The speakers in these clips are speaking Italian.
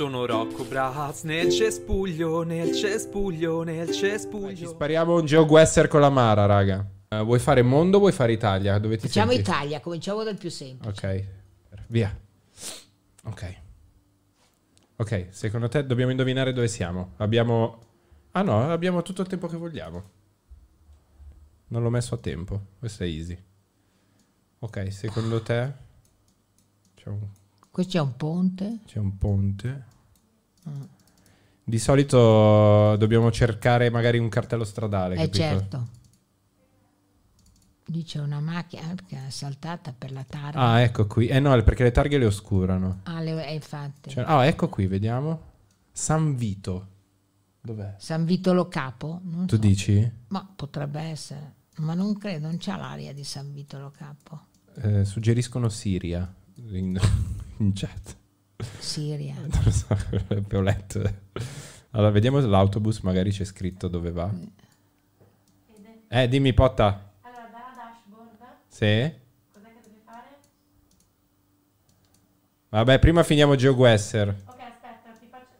Sono Rocco Braz nel cespuglio, nel cespuglio, nel cespuglio. Dai, ci spariamo un GeoGuessr con la Mara, raga. Uh, vuoi fare mondo o vuoi fare Italia? Dove ti Facciamo senti? Italia, cominciamo dal più semplice. Ok, via. Ok. Ok, secondo te dobbiamo indovinare dove siamo. Abbiamo... Ah no, abbiamo tutto il tempo che vogliamo. Non l'ho messo a tempo. Questo è easy. Ok, secondo te... C'è un Qui c'è un ponte. C'è un ponte. Mm. Di solito dobbiamo cercare magari un cartello stradale. Eh capito? certo. Lì c'è una macchina che è saltata per la targa. Ah, ecco qui. Eh no, perché le targhe le oscurano. Ah, le, eh, infatti. Cioè, ah, ecco qui, vediamo. San Vito. Dov'è? San Vito lo capo? Non tu so. dici? Ma potrebbe essere. Ma non credo, non c'ha l'aria di San Vito lo capo. Eh, suggeriscono Siria. in chat. Siria. Non lo so, ho letto. Allora, vediamo l'autobus magari c'è scritto dove va. Mm. Eh, dimmi Potta. Allora, dalla dashboard. Sì. Vabbè, prima finiamo GeoGuessr. Ok, aspetta, ti faccio...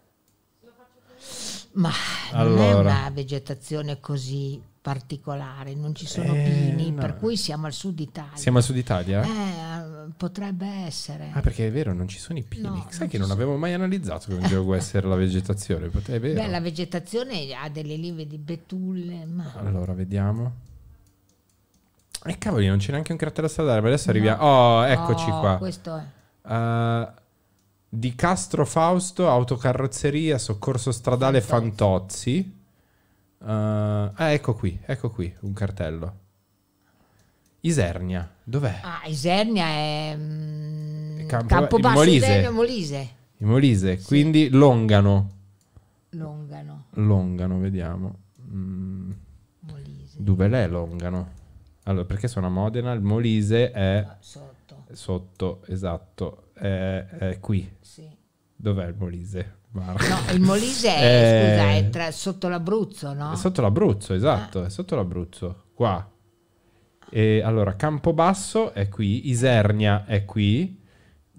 Lo faccio così. Ma allora. non è una vegetazione così particolare, non ci sono eh, pini, no. per cui siamo al sud Italia. Siamo al sud Italia? Eh, potrebbe essere. Ah, perché è vero, non ci sono i pini. No, Sai che non sono. avevo mai analizzato che un devo essere la vegetazione. È vero. Beh, la vegetazione ha delle linee di betulle. Ma... Allora, vediamo. E eh, cavoli, non c'è neanche un cratere stradale. Ma adesso no. arriviamo. Oh, eccoci oh, qua. Questo è. Uh, di Castro Fausto, autocarrozzeria, soccorso stradale Fantozzi. Fantozzi. Uh, ah, ecco qui, ecco qui un cartello. Isernia, dov'è? Ah, Isernia è... Mm, Campo, Campobasso, Molise. Isernia, Molise. In Molise, sì. quindi Longano. Longano. Longano, vediamo. Mm. Molise. Dove l'è Longano? Allora, perché sono a Modena, il Molise è... Ah, sotto. Sotto, esatto. È, è qui. Sì. Dov'è il Molise? No, il Molise è, è... Eh. Scusa, è tra, sotto l'Abruzzo, no? È sotto l'Abruzzo, ah. esatto, ah. è sotto l'Abruzzo. Qua. E allora, Campobasso è qui, Isernia è qui,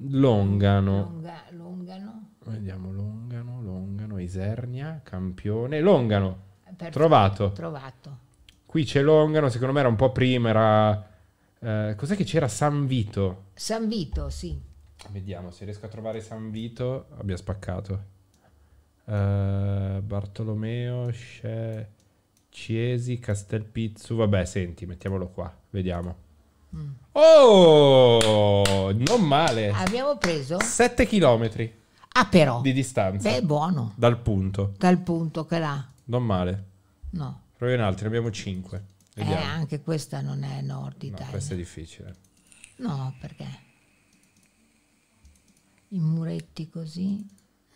Longano. Longa, Longano. Vediamo, Longano, Longano, Isernia, Campione, Longano. Perfetto, trovato. Trovato. Qui c'è Longano, secondo me era un po' prima, era... Eh, cos'è che c'era San Vito? San Vito, sì. Vediamo se riesco a trovare San Vito. Abbia spaccato. Uh, Bartolomeo, Sce... Ciesi, Castelpizzu. Vabbè, senti, mettiamolo qua, vediamo. Mm. Oh, non male. Abbiamo preso 7 km. Ah, però. Di distanza. Beh, buono. Dal punto. Dal punto che là. Non male. No. Proviamo altri, ne abbiamo 5. Eh, anche questa non è Nord Italia. No, questa è difficile. No, perché? I muretti così.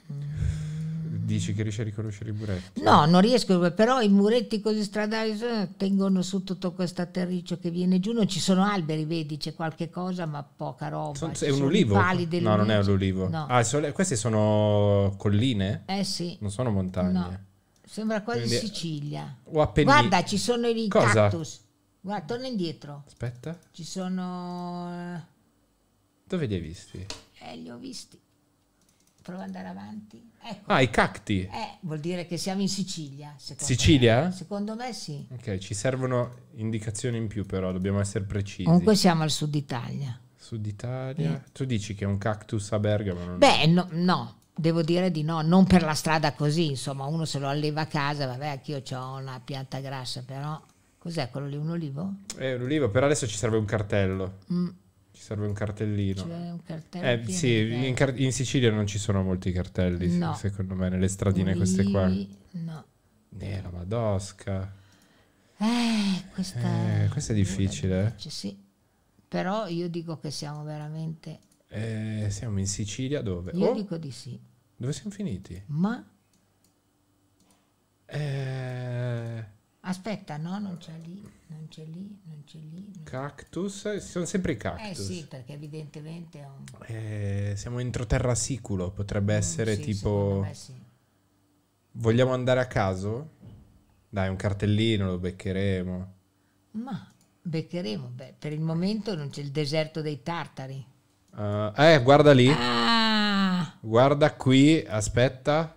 Dici che riesci a riconoscere i muretti? No, non riesco, però i muretti così stradali eh, tengono su tutto questo atterriccio che viene giù, non ci sono alberi, vedi, c'è qualche cosa, ma poca roba. Sono, è un olivo? No, non è un olivo. No. Ah, sono, queste sono colline? Eh sì. Non sono montagne. No. Sembra quasi Quindi, Sicilia. O appena... Guarda, ci sono i cosa? cactus. Guarda, torna indietro. Aspetta. Ci sono... Eh, Dove li hai visti? Eh, li ho visti provo ad andare avanti. Ecco. Ah, i cacti. Eh, vuol dire che siamo in Sicilia. Sicilia? Me. Secondo me sì. Ok, ci servono indicazioni in più però, dobbiamo essere precisi. Comunque siamo al sud Italia. Sud Italia? Eh. Tu dici che è un cactus a Bergamo? Beh, no, no, devo dire di no, non per la strada così, insomma, uno se lo alleva a casa, vabbè, anch'io ho una pianta grassa, però... Cos'è quello lì, un olivo? È eh, un olivo, per adesso ci serve un cartello. Mm. Ci serve un cartellino. Ci un cartello. Eh, sì, in, car in, Sicilia non ci sono molti cartelli, no. secondo me, nelle stradine Olivi, queste qua. No. Nera eh, Madosca. Eh, questa, eh, questa è difficile. È eh. sì. Però io dico che siamo veramente... Eh, siamo in Sicilia dove? Io oh. dico di sì. Dove siamo finiti? Ma... Eh... Aspetta, no, non c'è lì, non c'è lì, non c'è lì. Non cactus, eh, sono sempre i eh, cactus. Eh sì, perché evidentemente... È Un... Eh, siamo entro terra siculo, potrebbe mm, essere mm, sì, tipo... Sì. Vogliamo andare a caso? Dai, un cartellino lo beccheremo. Ma beccheremo, beh, per il momento non c'è il deserto dei tartari. Uh, eh, guarda lì. Ah! Guarda qui, aspetta.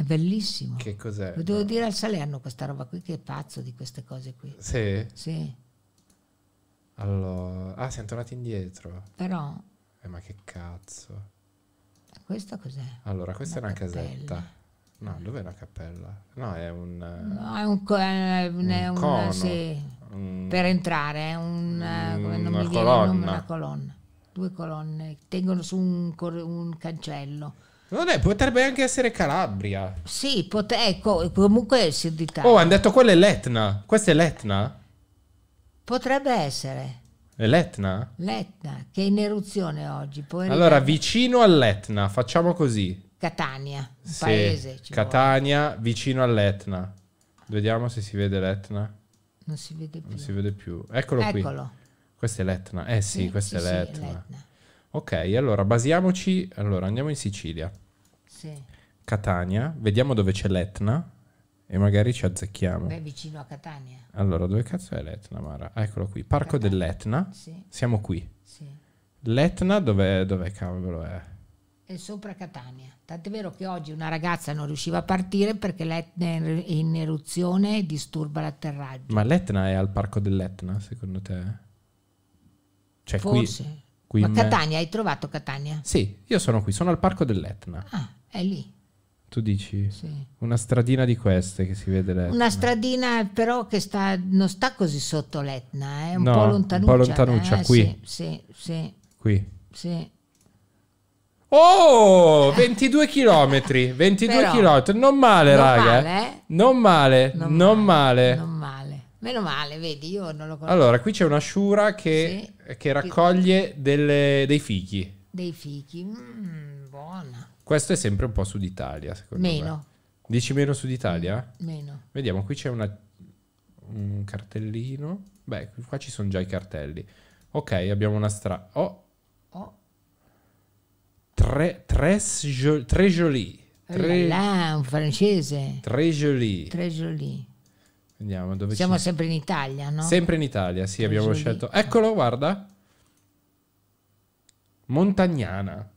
È bellissimo. Che cos'è? Lo devo no. dire al Salerno questa roba qui che è pazzo di queste cose qui. Sì? Sì. Allora... Ah, siamo tornati indietro. Però... Eh, ma che cazzo. Questa cos'è? Allora, questa una è una cappella. casetta. No, dov'è la cappella? No, è un... No, è un, co- un, è un cono. Sì, per entrare, è eh, un, come non una, mi colonna. Nome, una colonna. Due colonne, tengono su un, un cancello non è, potrebbe anche essere Calabria. Sì, pot- ecco, comunque è Sud Italia. Oh, hanno detto quella è l'Etna. Questa è l'Etna? Potrebbe essere. È l'Etna? L'Etna, che è in eruzione oggi. allora, vicino all'Etna, facciamo così. Catania, un sì, paese. Catania, vuole. vicino all'Etna. Vediamo se si vede l'Etna. Non si vede più. Non si vede più. Eccolo, Eccolo. qui. Questa è l'Etna. Eh sì, sì questa sì, è l'Etna. Sì, l'Etna. Ok, allora basiamoci. Allora andiamo in Sicilia. Sì. Catania, vediamo dove c'è l'Etna e magari ci azzecchiamo. Beh, vicino a Catania. Allora, dove cazzo è l'Etna, Mara? Ah, eccolo qui, Parco Catania. dell'Etna. Sì. Siamo qui. Sì. L'Etna dove dov'è cavolo è? È sopra Catania. Tant'è vero che oggi una ragazza non riusciva a partire perché l'Etna è in er-, eruzione e disturba l'atterraggio. Ma l'Etna è al Parco dell'Etna, secondo te? Cioè, Forse. Qui, qui Ma Catania, hai trovato Catania? Sì, io sono qui, sono al Parco dell'Etna. Ah. È lì. Tu dici? Sì. Una stradina di queste che si vede l'Etna. Una stradina però che sta, non sta così sotto l'Etna, eh, è eh? un no, po' lontanuccia. Un po' lontanuccia, eh? qui. Sì, sì, sì. Qui. Sì. Oh, 22 km, 22 km, non male non raga. Male, eh? Non male, non, non male. male. Non male. Meno male, vedi, io non lo conosco. Allora, qui c'è una sciura che, sì. che raccoglie delle, dei fichi. Dei fichi, mm, buona. Questo è sempre un po' Sud Italia, secondo meno. me. Meno. Dici meno Sud Italia? Meno. Vediamo, qui c'è una, un cartellino. Beh, qua ci sono già i cartelli. Ok, abbiamo una strada. Oh. oh. Tre, tres, tre jolie. Tre, là, un francese. Tre jolie. Tre jolie. Vediamo dove Siamo ci... sempre in Italia, no? Sempre in Italia, sì, tre abbiamo jolie. scelto. Eccolo, guarda. Montagnana.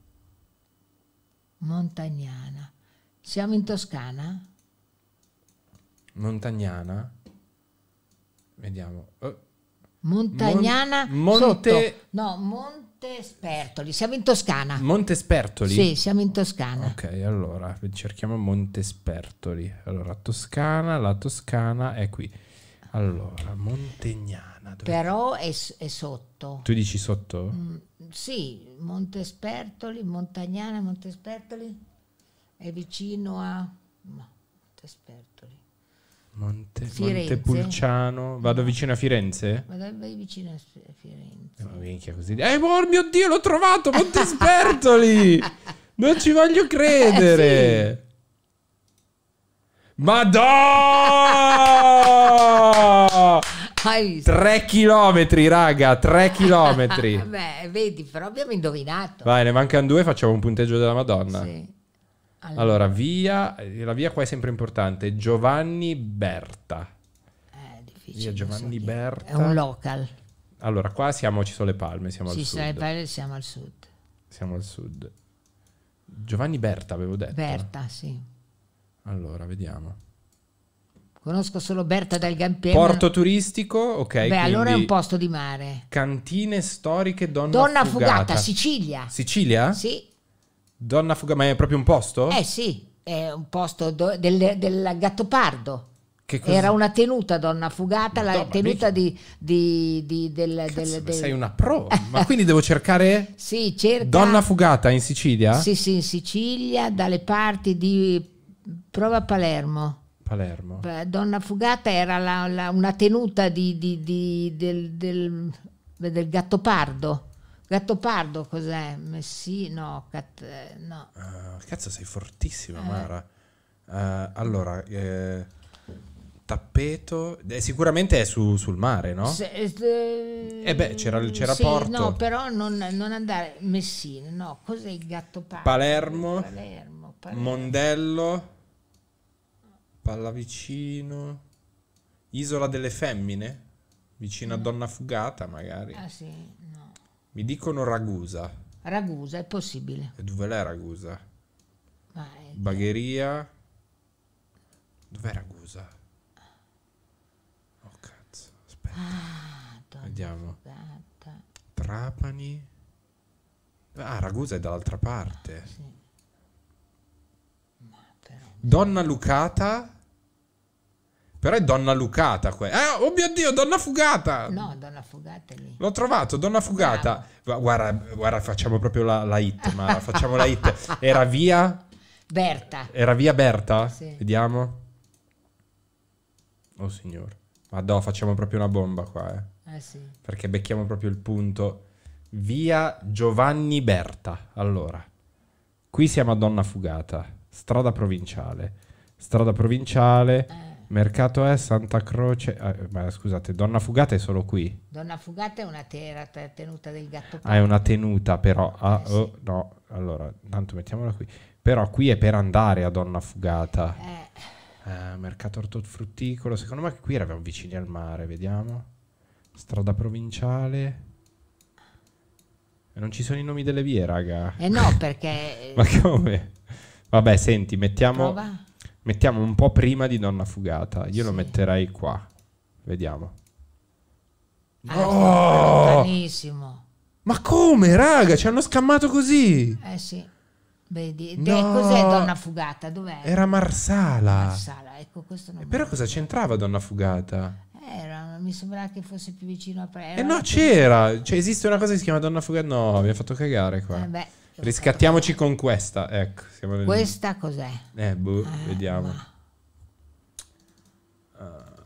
Montagnana. Siamo in Toscana? Montagnana? Vediamo. Oh. Montagnana Mon- Monte... Sotto. No, Montespertoli. Siamo in Toscana. Montespertoli? Sì, siamo in Toscana. Ok, allora cerchiamo Montespertoli. Allora, Toscana, la Toscana è qui. Allora, Montegnana. Però è, è, sotto. Tu dici sotto? Mm, sì, Montespertoli, Montagnana, Montespertoli è vicino a Montespertoli. Monte, Pulciano. vado vicino a Firenze? Vado, vai vicino a Firenze. No, eh, minchia, così. Eh, oh mio Dio, l'ho trovato, Montespertoli! non ci voglio credere! Eh, sì. Madonna! Tre chilometri, raga, tre chilometri. Beh, vedi, però abbiamo indovinato. Vai, ne mancano due, facciamo un punteggio della Madonna. Sì. Allora. allora, via, la via qua è sempre importante. Giovanni Berta. Eh, è difficile. Via Giovanni so Berta. È un local. Allora, qua siamo, ci sono le palme, siamo ci al sud. Ci sono le palme, siamo al sud. Siamo al sud. Giovanni Berta, avevo detto. Berta, sì. Allora, vediamo. Conosco solo Berta del Gampiero. Porto turistico, ok. Beh, allora è un posto di mare. Cantine storiche, donna, donna fugata. fugata. Sicilia. Sicilia? Sì. Donna fugata, ma è proprio un posto? Eh sì, è un posto do- del, del Gattopardo. Era una tenuta donna fugata, no, la tenuta di, di, di, del, Cazzo, del, del... Sei una pro, ma quindi devo cercare... sì, cerca... Donna fugata in Sicilia? Sì, sì, in Sicilia, dalle parti di prova Palermo. Palermo. Donna Fugata era la, la, una tenuta di, di, di, del, del, del Gattopardo. Gattopardo cos'è? Messi, no, cat, no. Uh, cazzo sei fortissima eh. Mara. Uh, allora, eh, tappeto, eh, sicuramente è su, sul mare, no? Se, eh, eh beh, c'era, c'era sì, Porto. No, però non, non, andare, Messina, no, cos'è il Gattopardo? Palermo, Palermo, Palermo. Mondello. Pallavicino. Isola delle femmine? Vicino a Donna Fugata, magari. Ah sì, no. Mi dicono Ragusa. Ragusa, è possibile. E dove l'è Ragusa? Ma è... Bagheria. Dov'è Ragusa? Oh cazzo, aspetta. Ah, Donna Vediamo. Fugata. Trapani. Ah, Ragusa è dall'altra parte. Ah, sì. Donna Lucata. Però è Donna Lucata que- Eh, oh mio Dio, Donna Fugata! No, Donna Fugata lì. L'ho trovato, Donna Fugata. Guarda, guarda, facciamo proprio la, la hit, ma facciamo la hit. Era via... Berta. Era via Berta? Sì. Vediamo. Oh signor. Ma no, facciamo proprio una bomba qua, eh. Eh sì. Perché becchiamo proprio il punto. Via Giovanni Berta. Allora. Qui siamo a Donna Fugata strada provinciale, strada provinciale, eh. mercato è Santa Croce, eh, ma scusate, Donna Fugata è solo qui. Donna Fugata è una terra, tenuta del gatto. Ah, è una tenuta però, ah, eh, sì. oh, no, allora, tanto mettiamola qui. Però qui è per andare a Donna Fugata. Eh. eh mercato ortofrutticolo, secondo me qui eravamo vicini al mare, vediamo. Strada provinciale. Non ci sono i nomi delle vie, raga. Eh no, perché... ma come? Vabbè, senti, mettiamo, mettiamo, un po' prima di Donna Fugata. Io sì. lo metterei qua. Vediamo. Ah, oh! oh! Ma come, raga? Ci hanno scammato così? Eh sì. Vedi, no. cos'è Donna Fugata? Dov'è? Era Marsala. Marsala, ecco questo non eh, Però cosa c'entrava Donna Fugata? Era, mi sembrava che fosse più vicino a Prera. Eh no, c'era. Cioè, esiste una cosa che si chiama Donna Fugata. No, mi ha fatto cagare qua. Eh beh. Riscattiamoci con questa, ecco. questa lì. cos'è? Eh, boh, eh, vediamo. Ma...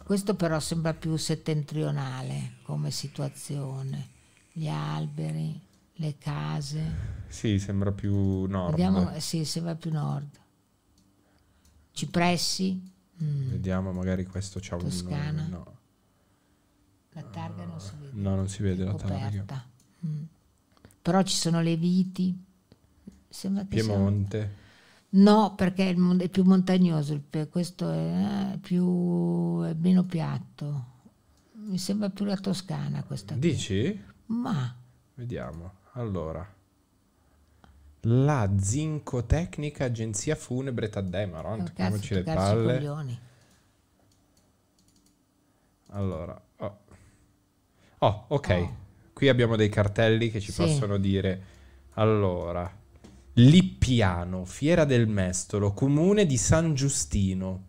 Questo però sembra più settentrionale come situazione. Gli alberi, le case. Sì, sembra più nord. Vediamo, eh, sì, sembra più nord. Cipressi. Mm. Vediamo, magari questo c'ha Toscana. un nome. No. La targa non si ah, vede. No, non si vede la coperta. targa. Mm. Però ci sono le viti Sembra che Piemonte. Siamo... No, perché è più montagnoso, questo eh, è più è meno piatto. Mi sembra più la Toscana questa. Dici? Qui. Ma. Vediamo. Allora. La Zincotecnica Agenzia Funebre Taddema, no? Oh, Tocchiamoci le palle. Coglioni. Allora. Oh, oh ok. Oh. Qui abbiamo dei cartelli che ci sì. possono dire. Allora. Lippiano, Fiera del Mestolo, comune di San Giustino.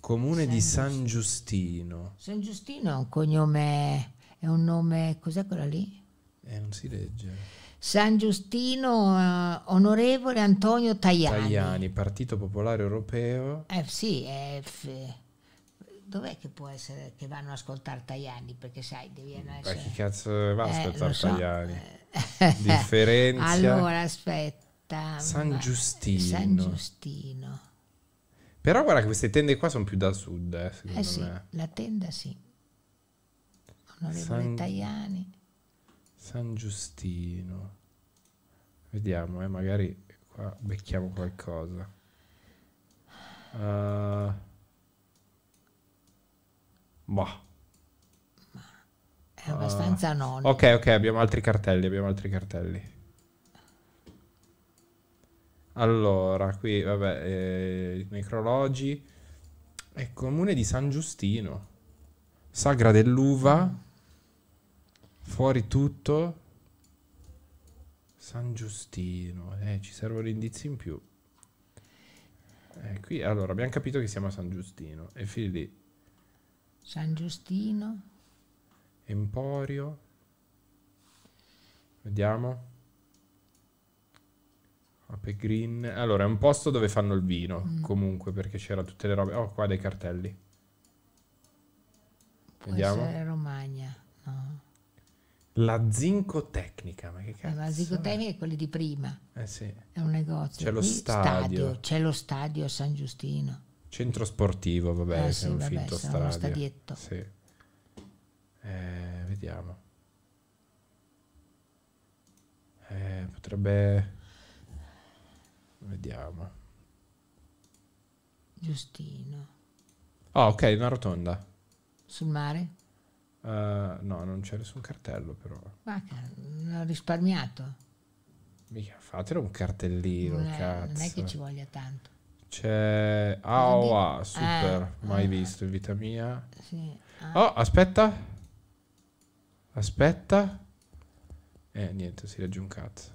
Comune San di San Giustino. San Giustino è un cognome, è un nome, cos'è quella lì? Eh, non si legge. San Giustino, eh, onorevole Antonio Tajani. Tajani, Partito Popolare Europeo. Eh sì, F dov'è che può essere che vanno a ascoltare Tajani? Perché sai, devi Essere... Ma chi cazzo va a eh, ascoltare eh, so. Differenza. allora, aspetta. San Giustino. San Giustino. Però guarda che queste tende qua sono più da sud, eh, secondo eh sì, me. la tenda sì. Onorevole San... Tajani. San Giustino. Vediamo, eh, magari qua becchiamo qualcosa. Uh, Boh. È abbastanza ah. anonimo. Ok, ok, abbiamo altri cartelli, abbiamo altri cartelli. Allora, qui, vabbè, eh, necrologi. È comune di San Giustino. Sagra dell'uva. Mm. Fuori tutto. San Giustino. Eh, ci servono indizi in più. Eh, qui, allora, abbiamo capito che siamo a San Giustino. E fili lì. San Giustino. Emporio. Vediamo. Ape Green. Allora, è un posto dove fanno il vino, mm. comunque, perché c'era tutte le robe. Oh, qua dei cartelli. Può Vediamo. essere Romagna, no? La zincotecnica, ma che eh, cazzo? La zincotecnica è quella di prima. Eh sì. È un negozio. C'è lo stadio. stadio. C'è lo stadio a San Giustino. Centro sportivo, vabbè, eh, sì, un vabbè, finto stadio. Uno stadietto. Sì. Eh, vediamo. Eh, potrebbe... Vediamo. Giustino. Oh, ok, una rotonda. Sul mare? Uh, no, non c'è nessun cartello però. Ma l'ho risparmiato. Mica, fatelo un cartellino, non è, cazzo. Non è che ci voglia tanto. C'è AOA, super, eh, mai eh. visto in vita mia. Sì. Ah. Oh, aspetta. Aspetta. Eh, niente, si legge un cazzo.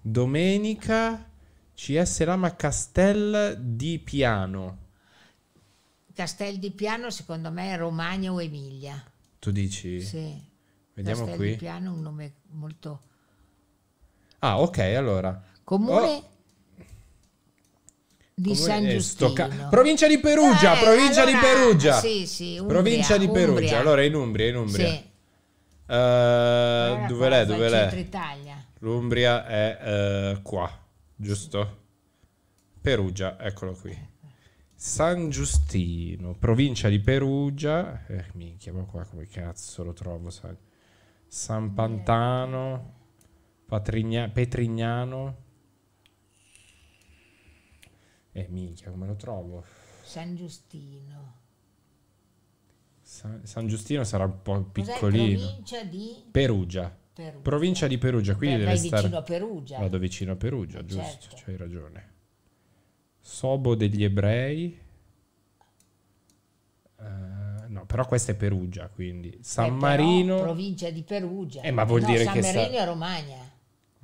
Domenica CS Lama Castel di Piano. Castel di Piano secondo me è Romagna o Emilia. Tu dici? Sì. Vediamo Castel qui. Castel di Piano è un nome molto... Ah, ok, allora. Comune... Oh di Come San Giustino. Ca- provincia di Perugia, eh, provincia allora, di Perugia. Sì, sì, Umbria, provincia di Perugia. Umbria. Allora in Umbria, in Umbria. Sì. Uh, dove l'è? Dove l'è? Italia. L'Umbria è uh, qua, giusto? Perugia, eccolo qui. San Giustino, provincia di Perugia. Eh, minchia, ma qua come cazzo lo trovo? San, San Pantano, Patrigna- Petrignano. Eh, minchia, come lo trovo? San Giustino. San, San Giustino sarà un po' piccolino. Provincia di Perugia. Perugia. Provincia di Perugia, quindi deve stare... vicino a Perugia. Vado vicino a Perugia, eh, giusto, certo. hai ragione. Sobo degli ebrei. Uh, no, però questa è Perugia, quindi San eh, Marino. Provincia di Perugia. Eh, ma vuol no, dire San che San Marino sta... è Romagna.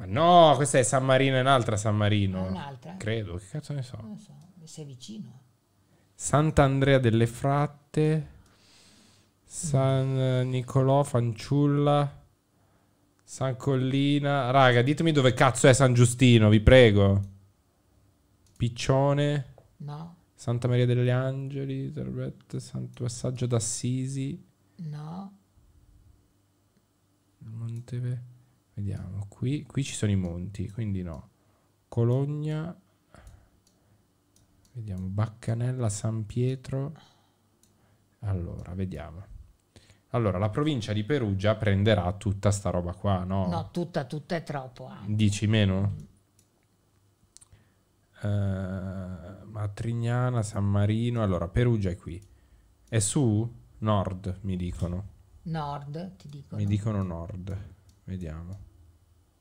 Ma no, questa è San Marino, è un'altra San Marino. Ah, un'altra? Credo, che cazzo ne so. Non so, sei vicino. Sant'Andrea delle Fratte, San Nicolò, Fanciulla, San Collina. Raga, ditemi dove cazzo è San Giustino, vi prego. Piccione. No. Santa Maria degli Angeli, Santo Passaggio d'Assisi. No. Monteve. Vediamo, qui, qui ci sono i monti, quindi no. Cologna, vediamo, Baccanella, San Pietro. Allora, vediamo. Allora, la provincia di Perugia prenderà tutta sta roba qua, no? No, tutta, tutta è troppo. Anche. Eh. Dici meno? Uh, Matrignana, San Marino, allora Perugia è qui. È su? Nord, mi dicono. Nord, ti dicono. Mi dicono nord. Vediamo.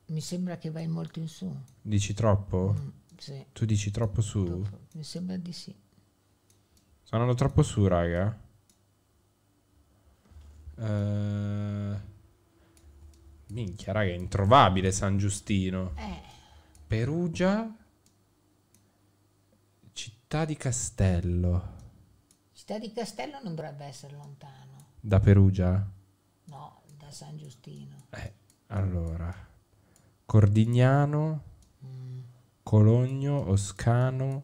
Mi sembra che vai molto in su. Dici troppo? Mm, sì. Tu dici troppo su? Troppo. Mi sembra di sì. Sono andando troppo su, raga. Uh, minchia, raga, è introvabile San Giustino. Eh. Perugia. Città di Castello. Città di Castello non dovrebbe essere lontano. Da Perugia? No, da San Giustino. Eh. Allora, Cordignano, Cologno, Oscano,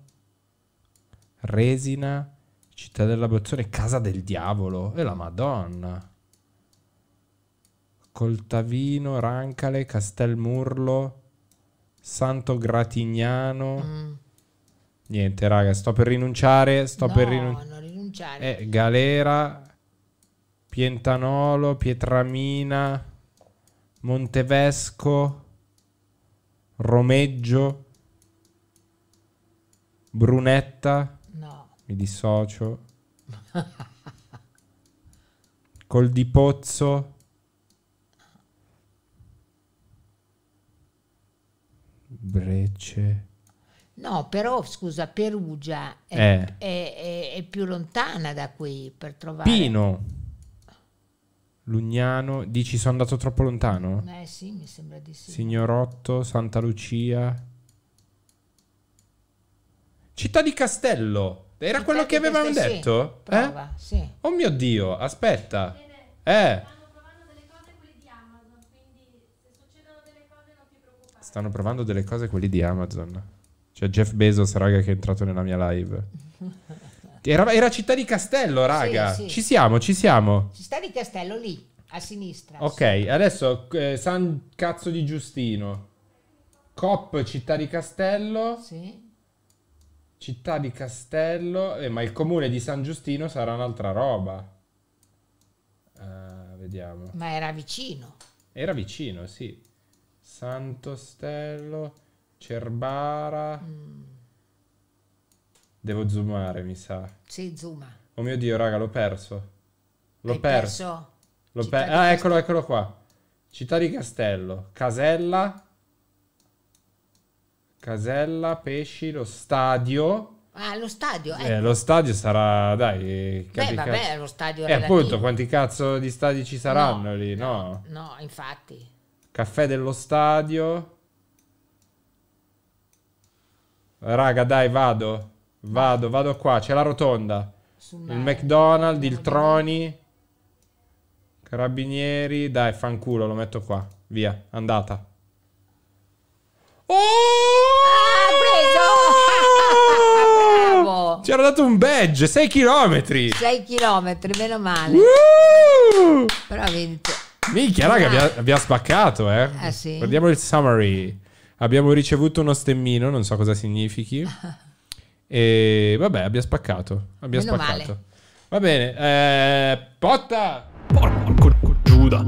Resina, Città della Bozzone, Casa del Diavolo e la Madonna. Coltavino, Rancale, Castelmurlo, Santo Gratignano. Mm. Niente, raga, sto per rinunciare. Sto no, per rinun- rinunciare. Eh, Galera, Pientanolo, Pietramina. Montevesco, Romeggio, Brunetta. No. Mi dissocio. Col di Pozzo. Brecce. No, però scusa, Perugia è, eh. è, è, è più lontana da qui per trovare... Pino. Lugnano, dici sono andato troppo lontano? Eh sì, mi sembra di sì. Signorotto, Santa Lucia. Città di Castello. Era Città quello che avevamo Castello, detto? Sì. Eh? Prova, eh? sì. Oh mio Dio, aspetta. Eh. Stanno provando delle cose quelli di Amazon. C'è cioè, Jeff Bezos, raga, che è entrato nella mia live. Era, era città di Castello, raga. Sì, sì. Ci siamo, ci siamo. Città di Castello lì, a sinistra. Ok, sì. adesso eh, San Cazzo di Giustino. Cop Città di Castello. Sì. Città di Castello, eh, ma il comune di San Giustino sarà un'altra roba. Uh, vediamo. Ma era vicino. Era vicino, sì. Santostello, Cerbara. Mm. Devo zoomare, mi sa. Sì, zoom. Oh mio Dio, raga, l'ho perso. L'ho perso. perso. L'ho per... Ah, eccolo, eccolo qua. Città di Castello. Casella. Casella, pesci, lo stadio. Ah, lo stadio, eh. eh lo stadio sarà, dai, capi Beh, vabbè, lo stadio E eh, appunto, quanti cazzo di stadi ci saranno no, lì, no? No, infatti. Caffè dello stadio. Raga, dai, vado. Vado, vado qua, c'è la rotonda. Sul il McDonald's, il Troni. Carabinieri, dai, fanculo, lo metto qua. Via, andata. Oh! Ha ah, preso! Bravo! Ci hanno dato un badge, 6 km. 6 km, meno male. Uh! Però vinto. Minchia, raga, abbiamo, abbiamo spaccato, eh. Eh sì. Guardiamo il summary. Abbiamo ricevuto uno stemmino, non so cosa significhi. E vabbè, abbia spaccato. Abbia Meno spaccato. Male. Va bene. Eh, potta! Porco Giuda.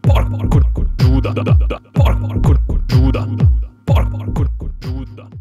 Porco Giuda. Porco Giuda. Porco Giuda.